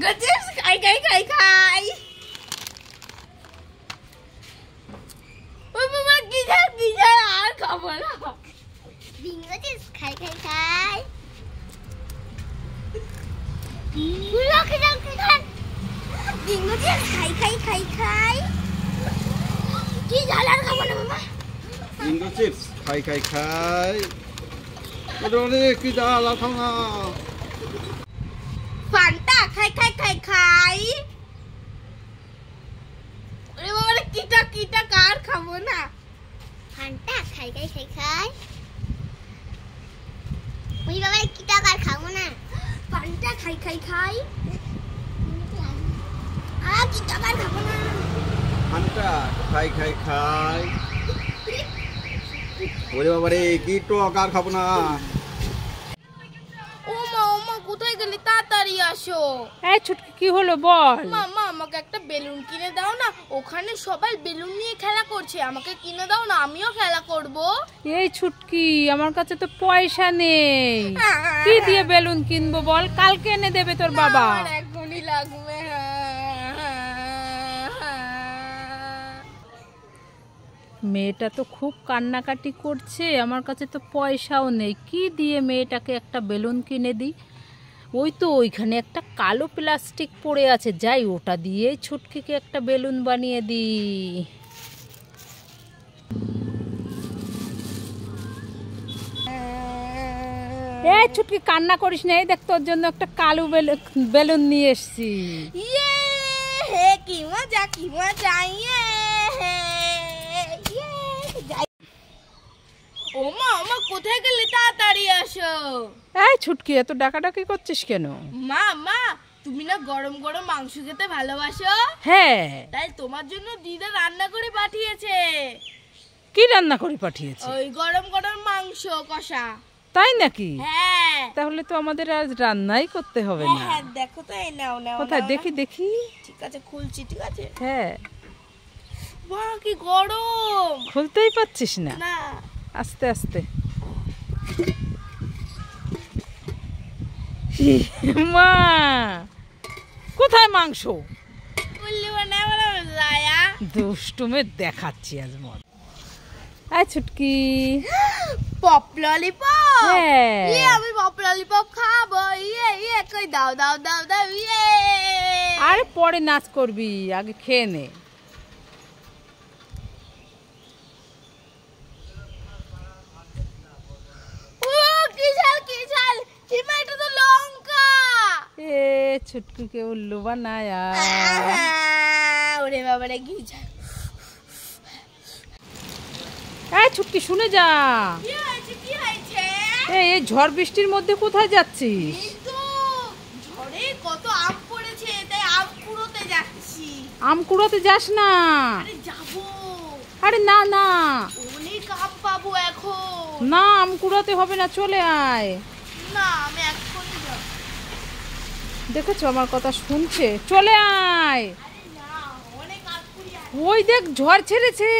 goodness! Kijk, kijk, kijk, hi! Wat mama, kijk, kijk, kijk, kijk, kijk, Dingetjes, kijk, kijk, kijk. Hoe lekker dan, kijk, kijk. Dingetjes, kijk, kijk, kijk, kijk. Kijk, daar laat ik mama. Dingetjes, kijk, kijk, kijk. Wat doe je, kijk, daar laat Fanta খাই খাই খাই খাই ওরে বাবা মানে কিটা কিটা কার খাবো না ফান্টা খাই খাই খাই খাই ওই বাবা কিটা কার খাবো না ফান্টা খাই খাই খাই আ কিটা কার খাবো না ফান্টা খাই খাই খাই ওরে বাবা রে কিটো কার খাবো না কোথায় গেলে তাড়াতাড়ি আসো এই ছুটকি কি হলো বল মামা আমাকে একটা বেলুন কিনে দাও না ওখানে সবাই বেলুন নিয়ে খেলা করছে আমাকে কিনে দাও না আমিও খেলা করব এই ছুটকি আমার কাছে তো পয়সা নেই কি দিয়ে বেলুন কিনবো বল কালকে এনে দেবে তোর বাবা আমার হ্যাঁ, হ্যাঁ, হ্যাঁ। মেয়েটা তো খুব কান্নাকাটি করছে আমার কাছে তো পয়সাও নেই কি দিয়ে মেয়েটাকে একটা বেলুন কিনে দিই ওই তো ওইখানে একটা কালো প্লাস্টিক পড়ে আছে যাই ওটা দিয়েই ছুটকিকে একটা বেলুন বানিয়ে দিই এ ছুটকি কান্না করিস না এই দেখ তোর জন্য একটা কালো বেলুন নিয়ে এসেছি ইয়ে, কি মজা কি মজা ইয়ে কোথায় গেলে তাড়াতাড়ি আসো এই ছুটকি এত ডাকাডাকি করছিস কেন মা মা তুমি না গরম গরম মাংস খেতে ভালোবাসো হ্যাঁ তাই তোমার জন্য দিদা রান্না করে পাঠিয়েছে কি রান্না করে পাঠিয়েছে ওই গরম গরম মাংস কষা তাই নাকি হ্যাঁ তাহলে তো আমাদের আজ রান্নাই করতে হবে হ্যাঁ, না হ্যাঁ দেখো তো এই নাও নাও কোথায় দেখি দেখি ঠিক আছে খুলছি ঠিক আছে হ্যাঁ বাহ কি গরম খুলতেই পাচ্ছিস না না আস্তে আস্তে মা কোথায় মাংস মানে দুষ্টুমে দেখাচ্ছি আজ মত আয় ছুটকি পপ ললিপপ হ্যাঁ। ইয়ে আমি পপ ললিপপ খাবো ইয়ে ইয়ে কই দাও দাও দাও দাও ইয়ে আরে পরে নাচ করবি আগে খেয়ে নে ছুটকুকে के उल्लू ওরে বাবা রে গিয়ে ছুটকি শুনে যা এই এই ঝড় বৃষ্টির মধ্যে কোথায় যাচ্ছিস ঝড়ে কত আম পড়েছে তাই আম কুড়োতে যাচ্ছি আম কুড়োতে যাস না আরে না না অনেক আম পাবো এখন না আম হবে না চলে আয় না আমি দেখেছো আমার কথা শুনছে চলে আয় ওই দেখ ঝড় ছেড়েছে